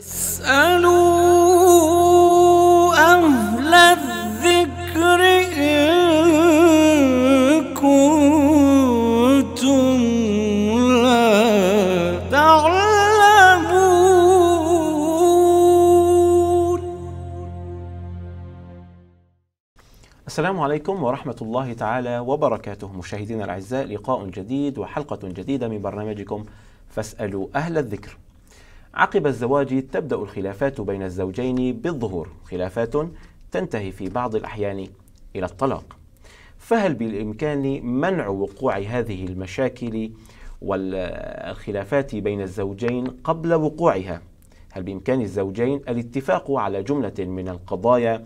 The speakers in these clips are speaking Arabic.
اسألوا أهل الذكر إن كنتم لا تعلمون السلام عليكم ورحمة الله تعالى وبركاته مشاهدينا الأعزاء لقاء جديد وحلقة جديدة من برنامجكم فاسألوا أهل الذكر عقب الزواج تبدأ الخلافات بين الزوجين بالظهور خلافات تنتهي في بعض الأحيان إلى الطلاق فهل بالإمكان منع وقوع هذه المشاكل والخلافات بين الزوجين قبل وقوعها؟ هل بإمكان الزوجين الاتفاق على جملة من القضايا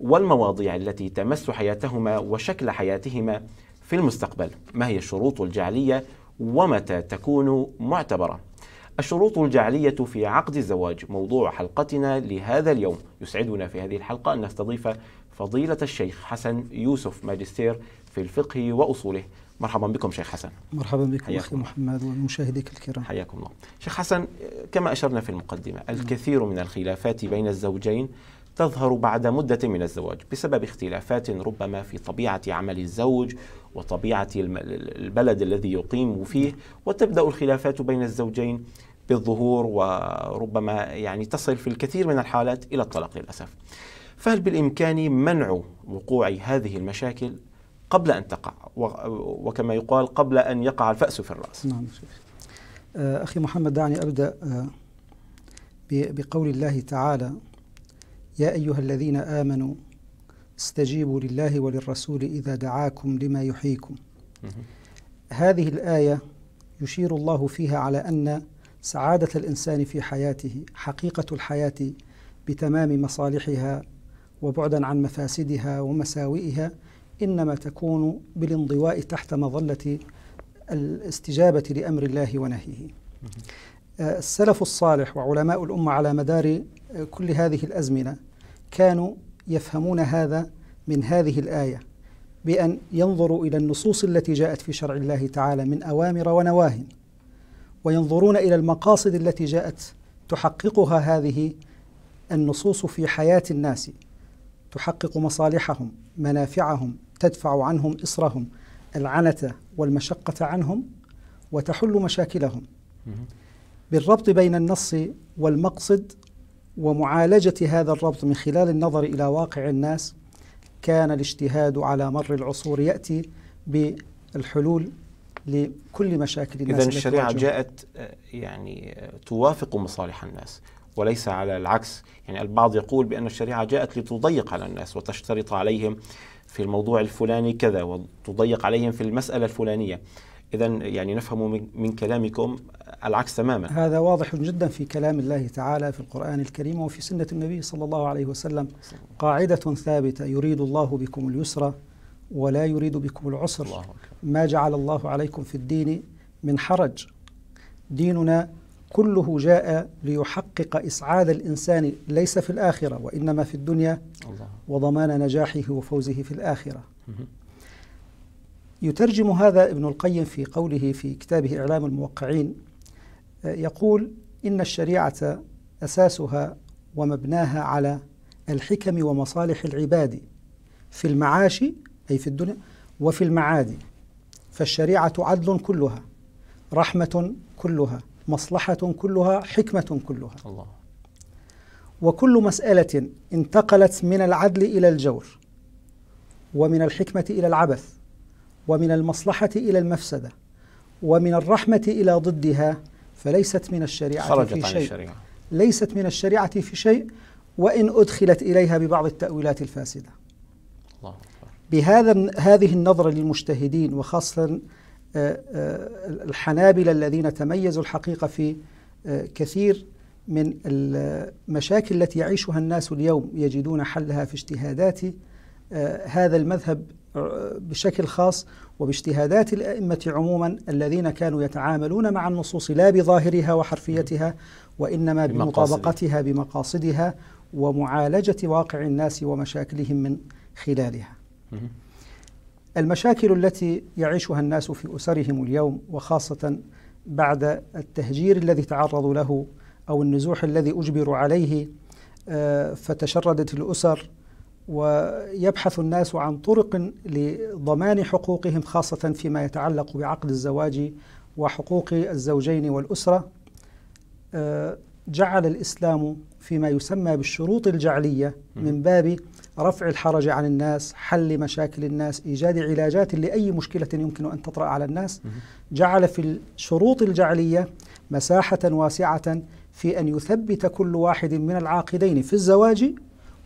والمواضيع التي تمس حياتهما وشكل حياتهما في المستقبل؟ ما هي الشروط الجعلية ومتى تكون معتبره؟ الشروط الجعلية في عقد الزواج موضوع حلقتنا لهذا اليوم يسعدنا في هذه الحلقة أن نستضيف فضيلة الشيخ حسن يوسف ماجستير في الفقه وأصوله مرحبا بكم شيخ حسن مرحبا بكم أخي محمد ومشاهديك الكرام حياكم الله شيخ حسن كما أشرنا في المقدمة نعم. الكثير من الخلافات بين الزوجين تظهر بعد مدة من الزواج بسبب اختلافات ربما في طبيعة عمل الزوج وطبيعة البلد الذي يقيم فيه وتبدأ الخلافات بين الزوجين بالظهور وربما يعني تصل في الكثير من الحالات إلى الطلاق للأسف فهل بالإمكان منع وقوع هذه المشاكل قبل أن تقع وكما يقال قبل أن يقع الفأس في الرأس نعم آه، أخي محمد دعني أبدأ آه، بقول الله تعالى يا أيها الذين آمنوا استجيبوا لله وللرسول إذا دعاكم لما يحييكم هذه الآية يشير الله فيها على أن سعادة الإنسان في حياته حقيقة الحياة بتمام مصالحها وبعدا عن مفاسدها ومساوئها إنما تكون بالانضواء تحت مظلة الاستجابة لأمر الله ونهيه آه، السلف الصالح وعلماء الأمة على مدار كل هذه الأزمنة كانوا يفهمون هذا من هذه الآية بأن ينظروا إلى النصوص التي جاءت في شرع الله تعالى من أوامر ونواهي وينظرون إلى المقاصد التي جاءت تحققها هذه النصوص في حياة الناس تحقق مصالحهم منافعهم تدفع عنهم إصرهم العنة والمشقة عنهم وتحل مشاكلهم بالربط بين النص والمقصد ومعالجة هذا الربط من خلال النظر إلى واقع الناس كان الاجتهاد على مر العصور يأتي بالحلول لكل مشاكل الناس إذا الشريعة جاءت آه، يعني آه، توافق مصالح الناس وليس على العكس يعني البعض يقول بأن الشريعة جاءت لتضيق على الناس وتشترط عليهم في الموضوع الفلاني كذا وتضيق عليهم في المسألة الفلانية إذا يعني نفهم من كلامكم العكس تماما هذا واضح جدا في كلام الله تعالى في القرآن الكريم وفي سنة النبي صلى الله عليه وسلم قاعدة ثابتة يريد الله بكم اليسر ولا يريد بكم العسر الله ما جعل الله عليكم في الدين من حرج ديننا كله جاء ليحقق إسعاد الإنسان ليس في الآخرة وإنما في الدنيا الله. وضمان نجاحه وفوزه في الآخرة يترجم هذا ابن القيم في قوله في كتابه إعلام الموقعين آه، يقول إن الشريعة أساسها ومبناها على الحكم ومصالح العباد في المعاش أي في الدنيا وفي المعاد فالشريعة عدل كلها رحمة كلها مصلحة كلها حكمة كلها الله وكل مسألة انتقلت من العدل إلى الجور ومن الحكمة إلى العبث ومن المصلحة إلى المفسدة ومن الرحمة إلى ضدها فليست من الشريعة خرجت في عن شيء الشريعة. ليست من الشريعة في شيء وإن أدخلت إليها ببعض التأويلات الفاسدة الله بهذا هذه النظرة للمجتهدين وخاصة آه، آه، الحنابلة الذين تميزوا الحقيقة في آه، كثير من المشاكل التي يعيشها الناس اليوم يجدون حلها في اجتهادات هذا المذهب بشكل خاص وباجتهادات الأئمة عموما الذين كانوا يتعاملون مع النصوص لا بظاهرها وحرفيتها وإنما بمطابقتها بمقاصدها ومعالجة واقع الناس ومشاكلهم من خلالها المشاكل التي يعيشها الناس في أسرهم اليوم وخاصة بعد التهجير الذي تعرضوا له أو النزوح الذي أجبروا عليه آه، فتشردت الأسر ويبحث الناس عن طرق لضمان حقوقهم خاصة فيما يتعلق بعقد الزواج وحقوق الزوجين والأسرة آه، جعل الإسلام فيما يسمى بالشروط الجعلية من باب رفع الحرج عن الناس حل مشاكل الناس إيجاد علاجات لأي مشكلة يمكن أن تطرأ على الناس جعل في الشروط الجعلية مساحة واسعة في أن يثبت كل واحد من العاقدين في الزواج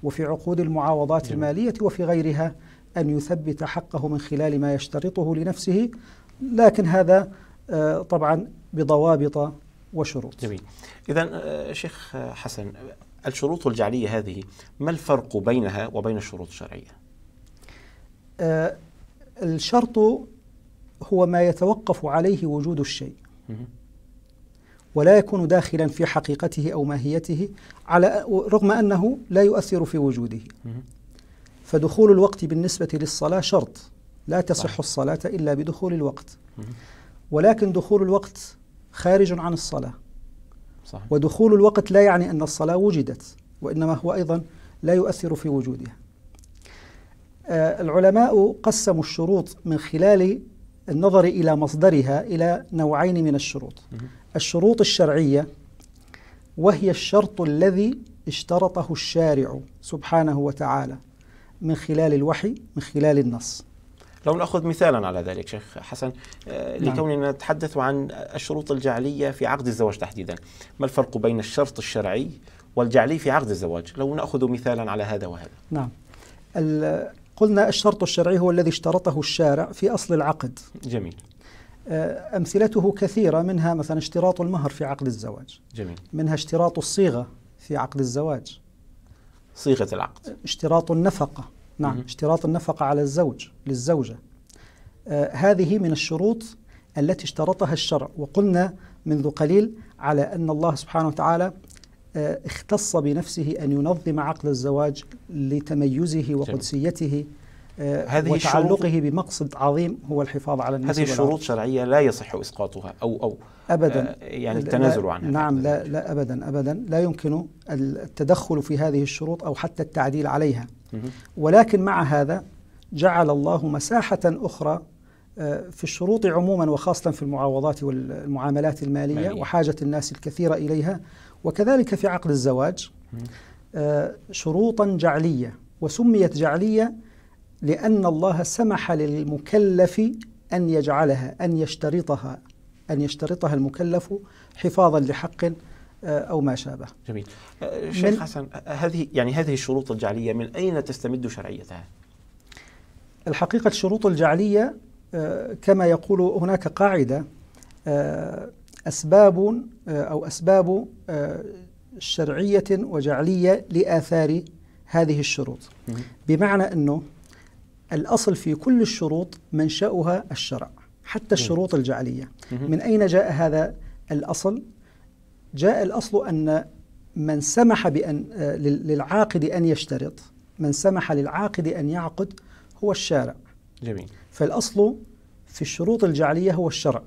وفي عقود المعاوضات نعم. المالية وفي غيرها أن يثبت حقه من خلال ما يشترطه لنفسه لكن هذا آه، طبعا بضوابط وشروط جميل إذا آه، شيخ حسن الشروط الجعلية هذه ما الفرق بينها وبين الشروط الشرعية؟ آه، الشرط هو ما يتوقف عليه وجود الشيء ولا يكون داخلا في حقيقته أو ماهيته على رغم أنه لا يؤثر في وجوده فدخول الوقت بالنسبة للصلاة شرط لا تصح الصلاة إلا بدخول الوقت ولكن دخول الوقت خارج عن الصلاة ودخول الوقت لا يعني أن الصلاة وجدت وإنما هو أيضا لا يؤثر في وجودها آه، العلماء قسموا الشروط من خلال النظر إلى مصدرها إلى نوعين من الشروط الشروط الشرعية وهي الشرط الذي اشترطه الشارع سبحانه وتعالى من خلال الوحي من خلال النص لو ناخذ مثالا على ذلك شيخ حسن آه، نعم. لكوننا نتحدث عن الشروط الجعليه في عقد الزواج تحديدا ما الفرق بين الشرط الشرعي والجعلي في عقد الزواج لو ناخذ مثالا على هذا وهذا نعم قلنا الشرط الشرعي هو الذي اشترطه الشارع في اصل العقد جميل آه، أمثلته كثيرة منها مثلا اشتراط المهر في عقد الزواج جميل منها اشتراط الصيغة في عقد الزواج صيغة العقد اشتراط النفقة نعم مم. اشتراط النفقة على الزوج للزوجة آه هذه من الشروط التي اشترطها الشرع وقلنا منذ قليل على أن الله سبحانه وتعالى آه اختص بنفسه أن ينظم عقد الزواج لتميزه وقدسيته جميل. آه، هذه وتعلقه بمقصد عظيم هو الحفاظ على النسل هذه الشروط شرعية لا يصح إسقاطها أو أو أبدا آه، يعني التنازل عنها نعم لا, لا أبدا أبدا لا يمكن التدخل في هذه الشروط أو حتى التعديل عليها ولكن مع هذا جعل الله مساحة أخرى آه، في الشروط عموما وخاصة في المعاوضات والمعاملات المالية مالية. وحاجة الناس الكثيرة إليها وكذلك في عقد الزواج شروطا جعلية وسميت جعلية لأن الله سمح للمكلف أن يجعلها أن يشترطها أن يشترطها المكلف حفاظا لحق آه، أو ما شابه جميل آه، شيخ حسن هذه يعني هذه الشروط الجعلية من أين تستمد شرعيتها؟ الحقيقة الشروط الجعلية آه، كما يقول هناك قاعدة أسباب أو أسباب شرعية وجعلية لآثار هذه الشروط بمعنى أنه الأصل في كل الشروط منشأها الشرع حتى الشروط الجعلية من أين جاء هذا الأصل؟ جاء الأصل أن من سمح بأن آه، للعاقد أن يشترط من سمح للعاقد أن يعقد هو الشارع جميل فالأصل في الشروط الجعلية هو الشرع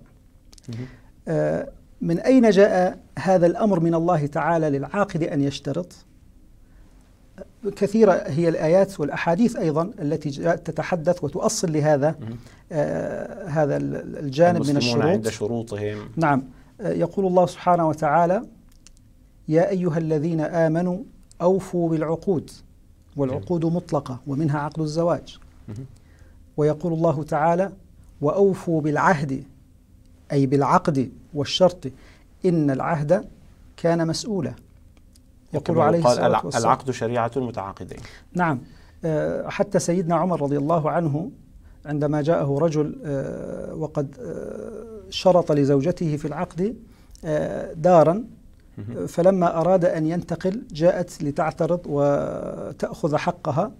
آه، من أين جاء هذا الأمر من الله تعالى للعاقد أن يشترط كثيرة هي الآيات والأحاديث أيضا التي تتحدث وتؤصل لهذا آه هذا الجانب من الشروط عند شروطهم نعم آه، يقول الله سبحانه وتعالى يا أيها الذين آمنوا أوفوا بالعقود والعقود مطلقة ومنها عقد الزواج ويقول الله تعالى وأوفوا بالعهد أي بالعقد والشرط إن العهد كان مسؤولا يقول عليه الصلاة والسلام العقد شريعة المتعاقدين نعم آه، حتى سيدنا عمر رضي الله عنه عندما جاءه رجل آه، وقد آه، شرط لزوجته في العقد دارا فلما أراد أن ينتقل جاءت لتعترض وتأخذ حقها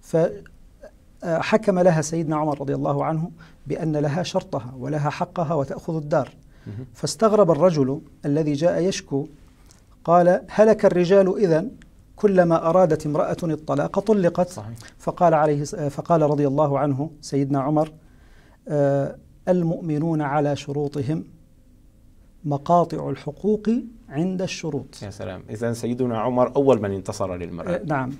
فحكم لها سيدنا عمر رضي الله عنه بأن لها شرطها ولها حقها وتأخذ الدار فاستغرب الرجل الذي جاء يشكو قال هلك الرجال إذا كلما أرادت امرأة الطلاق طلقت صحيح. فقال عليه فقال رضي الله عنه سيدنا عمر آه، المؤمنون على شروطهم مقاطع الحقوق عند الشروط يا سلام إذا سيدنا عمر أول من انتصر للمرأة آه، نعم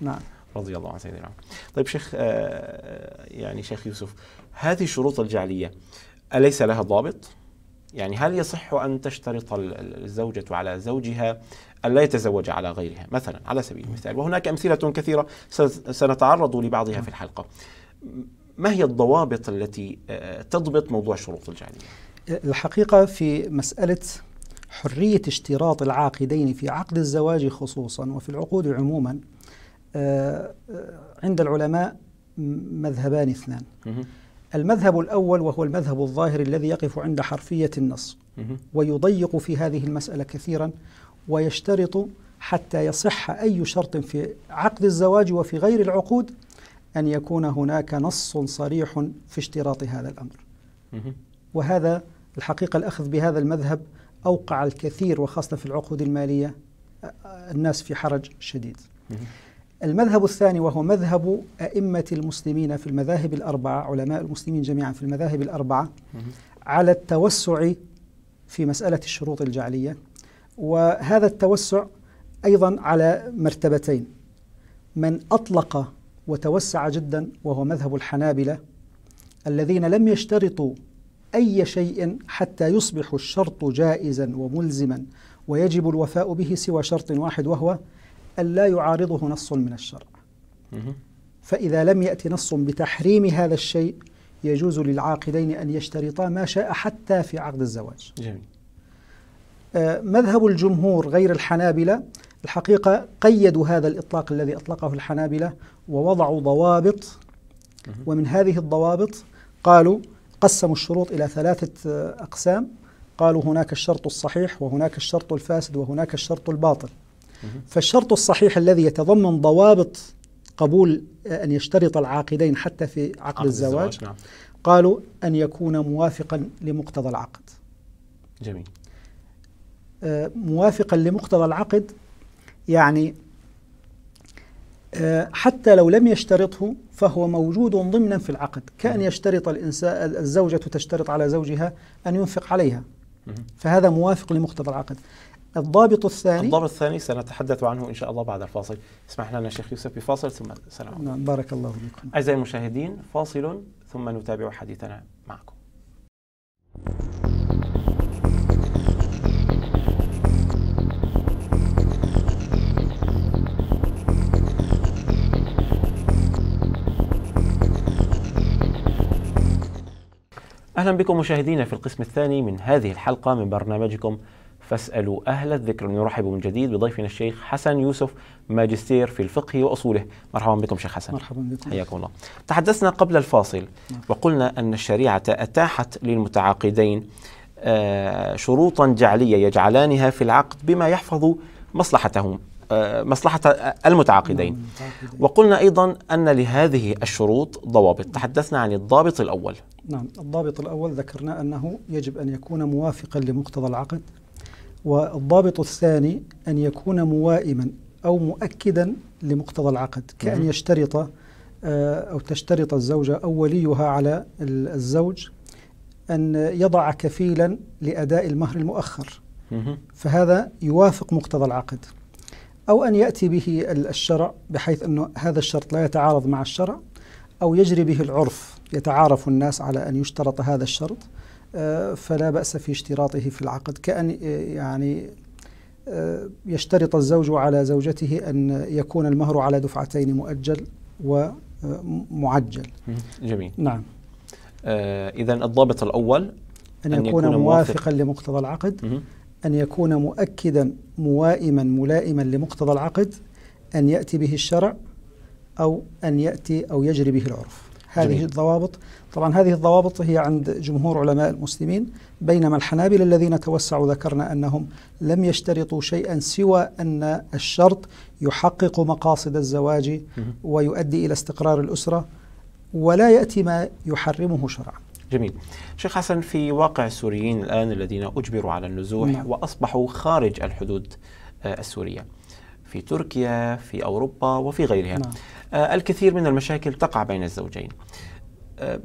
نعم رضي الله عن سيدنا عمر طيب شيخ آه، يعني شيخ يوسف هذه الشروط الجعلية أليس لها ضابط؟ يعني هل يصح أن تشترط الزوجة على زوجها أن لا يتزوج على غيرها مثلا على سبيل المثال وهناك أمثلة كثيرة سنتعرض لبعضها في الحلقة ما هي الضوابط التي آه، تضبط موضوع شروط الجعلية؟ الحقيقة في مسألة حرية اشتراط العاقدين في عقد الزواج خصوصا وفي العقود عموما آه، آه، عند العلماء مذهبان اثنان المذهب الأول وهو المذهب الظاهر الذي يقف عند حرفية النص ويضيق في هذه المسألة كثيرا ويشترط حتى يصح أي شرط في عقد الزواج وفي غير العقود أن يكون هناك نص صريح في اشتراط هذا الأمر وهذا الحقيقة الأخذ بهذا المذهب أوقع الكثير وخاصة في العقود المالية الناس في حرج شديد المذهب الثاني وهو مذهب أئمة المسلمين في المذاهب الأربعة علماء المسلمين جميعا في المذاهب الأربعة على التوسع في مسألة الشروط الجعلية وهذا التوسع أيضا على مرتبتين من أطلق وتوسع جدا وهو مذهب الحنابلة الذين لم يشترطوا أي شيء حتى يصبح الشرط جائزا وملزما ويجب الوفاء به سوى شرط واحد وهو أن لا يعارضه نص من الشرع فإذا لم يأتي نص بتحريم هذا الشيء يجوز للعاقدين أن يشترطا ما شاء حتى في عقد الزواج جميل. آه، مذهب الجمهور غير الحنابلة الحقيقة قيدوا هذا الإطلاق الذي أطلقه الحنابلة ووضعوا ضوابط ومن هذه الضوابط قالوا قسموا الشروط إلى ثلاثة آه، أقسام قالوا هناك الشرط الصحيح وهناك الشرط الفاسد وهناك الشرط الباطل فالشرط الصحيح الذي يتضمن ضوابط قبول آه، أن يشترط العاقدين حتى في عقد, عقد الزواج, الزواج نعم. قالوا أن يكون موافقا لمقتضى العقد جميل آه، موافقا لمقتضى العقد يعني آه، حتى لو لم يشترطه فهو موجود ضمنا في العقد كأن يشترط الإنسان الزوجة تشترط على زوجها أن ينفق عليها فهذا موافق لمقتضى العقد الضابط الثاني الضابط الثاني سنتحدث عنه إن شاء الله بعد الفاصل اسمح لنا شيخ يوسف بفاصل ثم سلام نعم بارك الله فيكم أعزائي المشاهدين فاصل ثم نتابع حديثنا معكم أهلا بكم مشاهدينا في القسم الثاني من هذه الحلقة من برنامجكم فاسألوا أهل الذكر نرحب من جديد بضيفنا الشيخ حسن يوسف ماجستير في الفقه وأصوله مرحبا بكم شيخ حسن مرحبا بكم حياكم الله تحدثنا قبل الفاصل نعم. وقلنا أن الشريعة أتاحت للمتعاقدين آه، شروطا جعلية يجعلانها في العقد بما يحفظ مصلحتهم آه، مصلحة نعم، المتعاقدين وقلنا أيضا أن لهذه الشروط ضوابط تحدثنا عن الضابط الأول نعم الضابط الأول ذكرنا أنه يجب أن يكون موافقا لمقتضى العقد والضابط الثاني أن يكون موائما أو مؤكدا لمقتضى العقد كأن يشترط آه، أو تشترط الزوجة أو وليها على الزوج أن يضع كفيلا لأداء المهر المؤخر فهذا يوافق مقتضى العقد أو أن يأتي به الشرع بحيث أنه هذا الشرط لا يتعارض مع الشرع أو يجري به العرف يتعارف الناس على أن يشترط هذا الشرط آه، فلا بأس في اشتراطه في العقد كأن آه، يعني آه، يشترط الزوج على زوجته أن يكون المهر على دفعتين مؤجل ومعجل جميل نعم آه إذا الضابط الأول أن, أن يكون, موافقا لمقتضى العقد مم. أن يكون مؤكدا موائما ملائما لمقتضى العقد أن يأتي به الشرع أو أن يأتي أو يجري به العرف هذه جميل. الضوابط طبعا هذه الضوابط هي عند جمهور علماء المسلمين بينما الحنابلة الذين توسعوا ذكرنا أنهم لم يشترطوا شيئا سوى أن الشرط يحقق مقاصد الزواج ويؤدي إلى استقرار الأسرة ولا يأتي ما يحرمه شرعا جميل شيخ حسن في واقع السوريين الآن الذين أجبروا على النزوح نعم. وأصبحوا خارج الحدود آه، السورية في تركيا في أوروبا وفي غيرها نعم. آه، الكثير من المشاكل تقع بين الزوجين آه،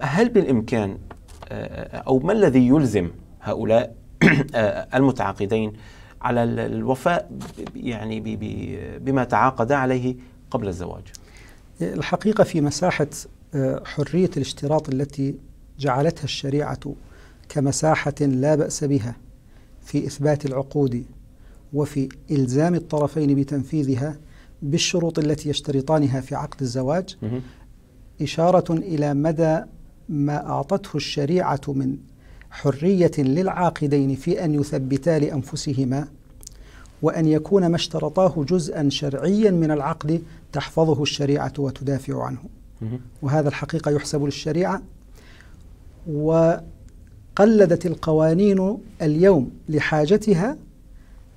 هل بالإمكان آه، أو ما الذي يلزم هؤلاء المتعاقدين على الوفاء يعني بما تعاقدا عليه قبل الزواج الحقيقة في مساحة حرية الاشتراط التي جعلتها الشريعة كمساحة لا بأس بها في إثبات العقود وفي إلزام الطرفين بتنفيذها بالشروط التي يشترطانها في عقد الزواج إشارة إلى مدى ما أعطته الشريعة من حرية للعاقدين في أن يثبتا لأنفسهما وأن يكون ما اشترطاه جزءا شرعيا من العقد تحفظه الشريعة وتدافع عنه وهذا الحقيقة يحسب للشريعة وقلدت القوانين اليوم لحاجتها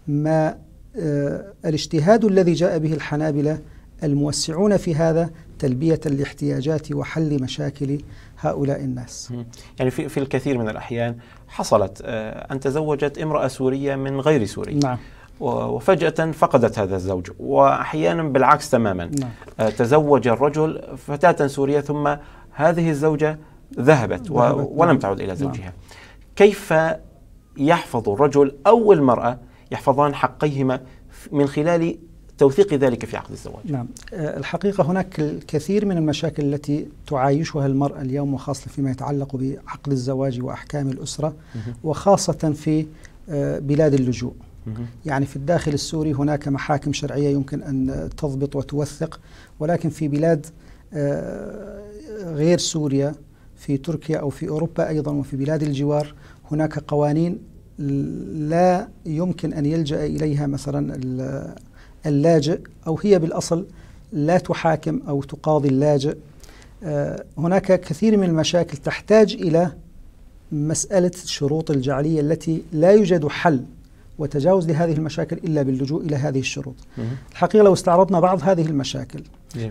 ما آه، الاجتهاد الذي جاء به الحنابلة الموسعون في هذا تلبية الاحتياجات وحل مشاكل هؤلاء الناس يعني في, في الكثير من الأحيان حصلت آه، أن تزوجت امرأة سورية من غير سوري نعم وفجأة فقدت هذا الزوج وأحيانا بالعكس تماما نعم. آه، تزوج الرجل فتاة سورية ثم هذه الزوجة ذهبت, ذهبت ولم نعم. تعد إلى زوجها نعم. كيف يحفظ الرجل أو المرأة يحفظان حقيهما من خلال توثيق ذلك في عقد الزواج نعم آه، الحقيقة هناك الكثير من المشاكل التي تعايشها المرأة اليوم وخاصة فيما يتعلق بعقد الزواج وأحكام الأسرة وخاصة في آه، بلاد اللجوء يعني في الداخل السوري هناك محاكم شرعية يمكن أن تضبط وتوثق ولكن في بلاد آه، غير سوريا في تركيا أو في أوروبا أيضا وفي بلاد الجوار هناك قوانين لا يمكن أن يلجأ إليها مثلا اللاجئ أو هي بالأصل لا تحاكم أو تقاضي اللاجئ آه، هناك كثير من المشاكل تحتاج إلى مسألة الشروط الجعلية التي لا يوجد حل وتجاوز لهذه المشاكل إلا باللجوء إلى هذه الشروط الحقيقة لو استعرضنا بعض هذه المشاكل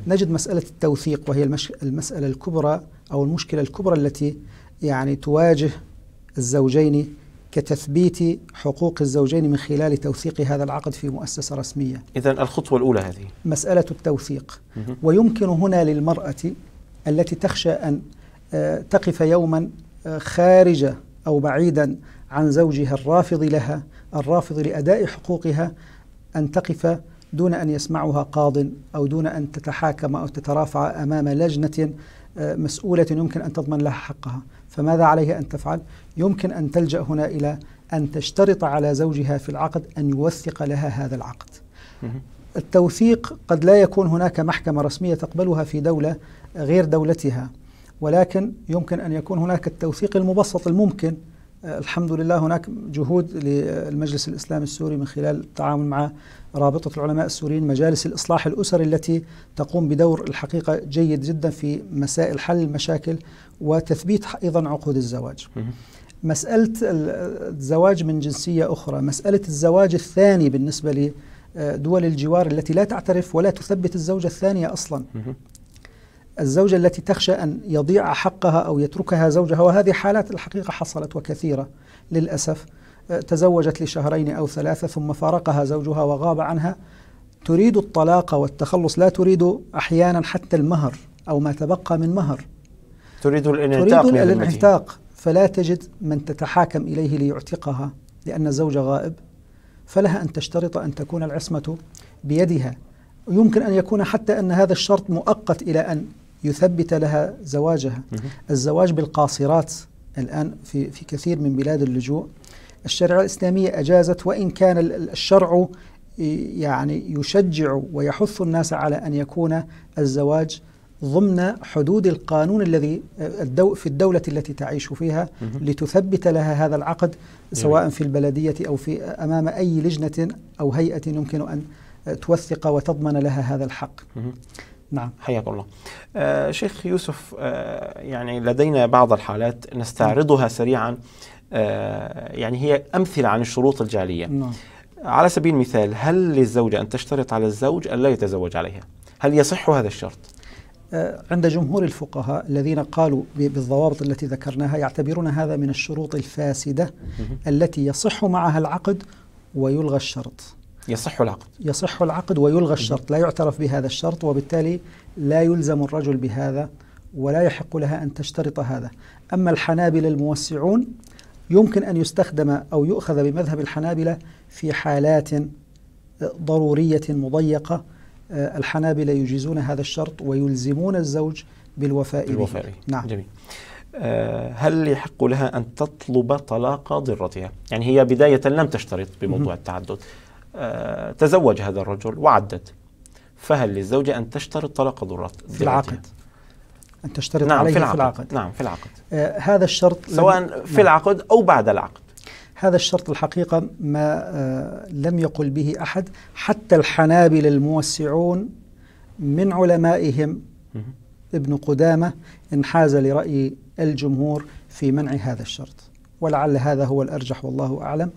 نجد مسألة التوثيق وهي المسألة الكبرى أو المشكلة الكبرى التي يعني تواجه الزوجين كتثبيت حقوق الزوجين من خلال توثيق هذا العقد في مؤسسة رسمية إذا الخطوة الأولى هذه مسألة التوثيق ويمكن هنا للمرأة التي تخشى أن آه، تقف يوما آه، خارج أو بعيدا عن زوجها الرافض لها الرافض لأداء حقوقها أن تقف دون أن يسمعها قاض أو دون أن تتحاكم أو تترافع أمام لجنة آه، مسؤولة يمكن أن تضمن لها حقها فماذا عليها أن تفعل؟ يمكن أن تلجأ هنا إلى أن تشترط على زوجها في العقد أن يوثق لها هذا العقد التوثيق قد لا يكون هناك محكمة رسمية تقبلها في دولة غير دولتها ولكن يمكن أن يكون هناك التوثيق المبسط الممكن الحمد لله هناك جهود للمجلس الإسلامي السوري من خلال التعاون مع رابطة العلماء السوريين مجالس الإصلاح الأسري التي تقوم بدور الحقيقة جيد جدا في مسائل حل المشاكل وتثبيت أيضا عقود الزواج مسألة الزواج من جنسية أخرى مسألة الزواج الثاني بالنسبة لدول الجوار التي لا تعترف ولا تثبت الزوجة الثانية أصلا الزوجة التي تخشى أن يضيع حقها أو يتركها زوجها وهذه حالات الحقيقة حصلت وكثيرة للأسف أه، تزوجت لشهرين أو ثلاثة ثم فارقها زوجها وغاب عنها تريد الطلاق والتخلص لا تريد أحيانا حتى المهر أو ما تبقى من مهر تريد الانعتاق تريد الانعتاق فلا تجد من تتحاكم إليه ليعتقها لأن الزوج غائب فلها أن تشترط أن تكون العصمة بيدها يمكن أن يكون حتى أن هذا الشرط مؤقت إلى أن يثبت لها زواجها الزواج بالقاصرات الآن في, في كثير من بلاد اللجوء الشريعة الإسلامية أجازت وإن كان الشرع يعني يشجع ويحث الناس على أن يكون الزواج ضمن حدود القانون الذي الدو في الدولة التي تعيش فيها لتثبت لها هذا العقد سواء في البلدية أو في أمام أي لجنة أو هيئة يمكن أن توثق وتضمن لها هذا الحق نعم حياك الله آه شيخ يوسف آه يعني لدينا بعض الحالات نستعرضها سريعا آه يعني هي أمثلة عن الشروط الجعلية نعم. على سبيل المثال هل للزوجة أن تشترط على الزوج أن لا يتزوج عليها هل يصح هذا الشرط؟ آه، عند جمهور الفقهاء الذين قالوا بالضوابط التي ذكرناها يعتبرون هذا من الشروط الفاسدة التي يصح معها العقد ويلغى الشرط يصح العقد يصح العقد ويلغى الشرط لا يعترف بهذا الشرط وبالتالي لا يلزم الرجل بهذا ولا يحق لها أن تشترط هذا أما الحنابلة الموسعون يمكن أن يستخدم أو يؤخذ بمذهب الحنابلة في حالات ضرورية مضيقة آه، الحنابلة يجيزون هذا الشرط ويلزمون الزوج بالوفاء بالوفاء به. نعم جميل آه، هل يحق لها أن تطلب طلاق ضرتها يعني هي بداية لم تشترط بموضوع التعدد آه، تزوج هذا الرجل وعدت فهل للزوجة أن تشترط طلاق ضرورات في العقد أن تشترط نعم عليه في العقد. في العقد نعم في العقد آه هذا الشرط سواء لم... في نعم. العقد أو بعد العقد هذا الشرط الحقيقة ما آه لم يقل به أحد حتى الحنابل الموسعون من علمائهم ابن قدامة انحاز لرأي الجمهور في منع هذا الشرط ولعل هذا هو الأرجح والله أعلم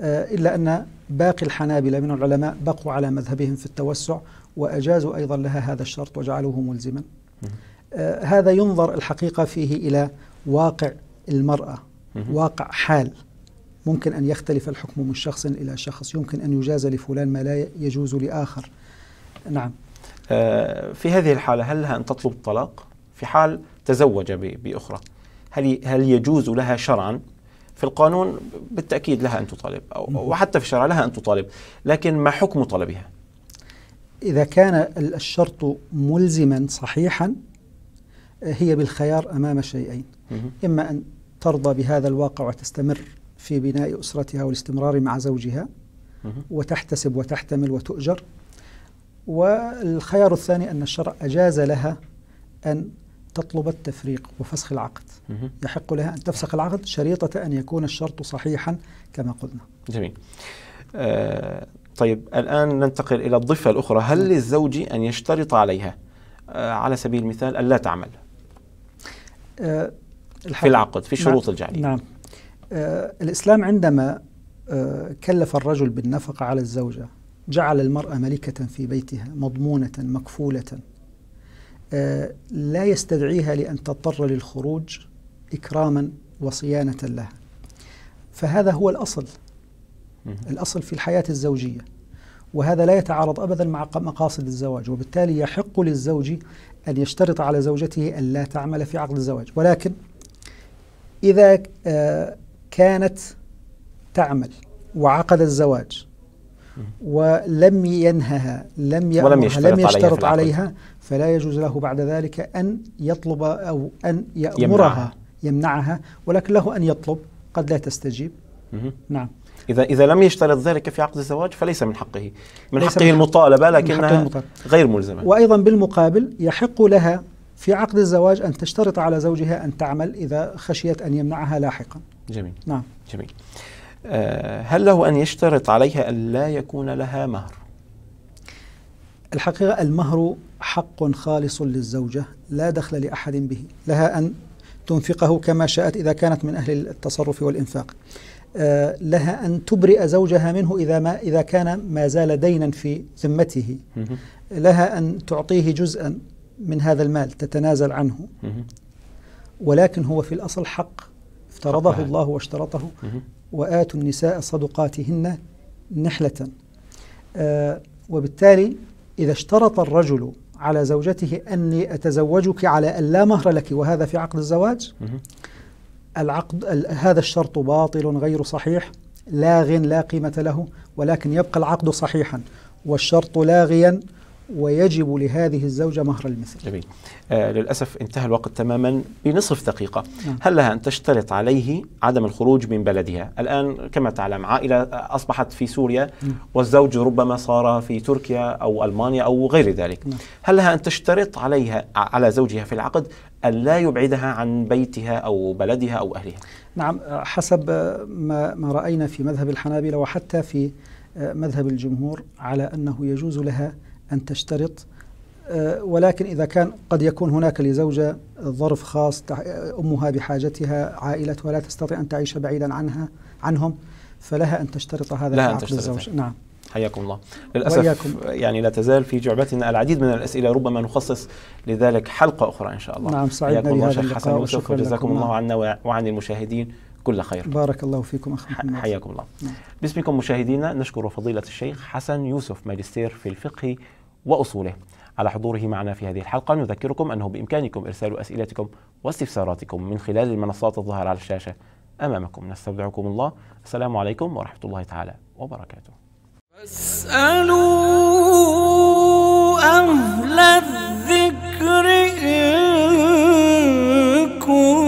آه، إلا أن باقي الحنابلة من العلماء بقوا على مذهبهم في التوسع وأجازوا أيضا لها هذا الشرط وجعلوه ملزما آه، هذا ينظر الحقيقة فيه إلى واقع المرأة واقع حال ممكن أن يختلف الحكم من شخص إلى شخص يمكن أن يجاز لفلان ما لا يجوز لآخر نعم آه، في هذه الحالة هل لها أن تطلب الطلاق في حال تزوج بأخرى هل هل يجوز لها شرعا في القانون بالتأكيد لها أن تطالب أو وحتى في الشرع لها أن تطالب لكن ما حكم طلبها إذا كان الشرط ملزما صحيحا هي بالخيار أمام شيئين إما أن ترضى بهذا الواقع وتستمر في بناء أسرتها والاستمرار مع زوجها وتحتسب وتحتمل وتؤجر والخيار الثاني أن الشرع أجاز لها أن تطلب التفريق وفسخ العقد يحق لها أن تفسخ العقد شريطة أن يكون الشرط صحيحا كما قلنا جميل آه طيب الآن ننتقل إلى الضفة الأخرى هل نعم. للزوج أن يشترط عليها آه على سبيل المثال ألا تعمل آه في العقد في شروط نعم الجعلية نعم آه الإسلام عندما آه كلف الرجل بالنفقة على الزوجة جعل المرأة ملكة في بيتها مضمونة مكفولة آه، لا يستدعيها لأن تضطر للخروج إكراما وصيانة لها فهذا هو الأصل الأصل في الحياة الزوجية وهذا لا يتعارض أبدا مع مقاصد الزواج وبالتالي يحق للزوج أن يشترط على زوجته أن لا تعمل في عقد الزواج ولكن إذا آه، كانت تعمل وعقد الزواج ولم ينهها لم ولم يشترط, لم يشترط عليها, عليها فلا يجوز له بعد ذلك أن يطلب أو أن يأمرها يمنعها, يمنعها ولكن له أن يطلب قد لا تستجيب نعم إذا إذا لم يشترط ذلك في عقد الزواج فليس من حقه من حقه من المطالبة لكنها المطالبة. غير ملزمة وأيضا بالمقابل يحق لها في عقد الزواج أن تشترط على زوجها أن تعمل إذا خشيت أن يمنعها لاحقا جميل نعم جميل آه، هل له أن يشترط عليها أن لا يكون لها مهر؟ الحقيقة المهر حق خالص للزوجة لا دخل لأحد به لها أن تنفقه كما شاءت إذا كانت من أهل التصرف والإنفاق آه، لها أن تبرئ زوجها منه إذا, ما إذا كان ما زال دينا في ذمته لها أن تعطيه جزءا من هذا المال تتنازل عنه ولكن هو في الأصل حق افترضه الله واشترطه وآتوا النساء صدقاتهن نحلة آه وبالتالي إذا اشترط الرجل على زوجته أني أتزوجك على أن لا مهر لك وهذا في عقد الزواج العقد هذا الشرط باطل غير صحيح لاغ لا قيمة له ولكن يبقى العقد صحيحا والشرط لاغيا ويجب لهذه الزوجة مهر المثل جميل آه للأسف انتهى الوقت تماما بنصف دقيقة نعم. هل لها أن تشترط عليه عدم الخروج من بلدها الآن كما تعلم عائلة آه، أصبحت في سوريا نعم. والزوج ربما صار في تركيا أو ألمانيا أو غير ذلك نعم. هل لها أن تشترط عليها على زوجها في العقد أن لا يبعدها عن بيتها أو بلدها أو أهلها نعم آه، حسب آه، ما, ما رأينا في مذهب الحنابلة وحتى في مذهب الجمهور على أنه يجوز لها أن تشترط آه، ولكن إذا كان قد يكون هناك لزوجة ظرف خاص آه، أمها بحاجتها عائلتها لا تستطيع أن تعيش بعيدا عنها عنهم فلها أن تشترط هذا لها في الزوج نعم حياكم الله للأسف وياكم. يعني لا تزال في جعبتنا العديد من الأسئلة ربما نخصص لذلك حلقة أخرى إن شاء الله نعم سعيدنا حياكم الله شيخ حسن يوسف جزاكم الله عنا وعن المشاهدين كل خير بارك الله فيكم أخ محمد حياكم الله نعم. باسمكم مشاهدينا نشكر فضيلة الشيخ حسن يوسف ماجستير في الفقه وأصوله على حضوره معنا في هذه الحلقة نذكركم أنه بإمكانكم إرسال أسئلتكم واستفساراتكم من خلال المنصات الظاهرة على الشاشة أمامكم نستودعكم الله السلام عليكم ورحمة الله تعالى وبركاته اسألوا أهل الذكر إن كنتم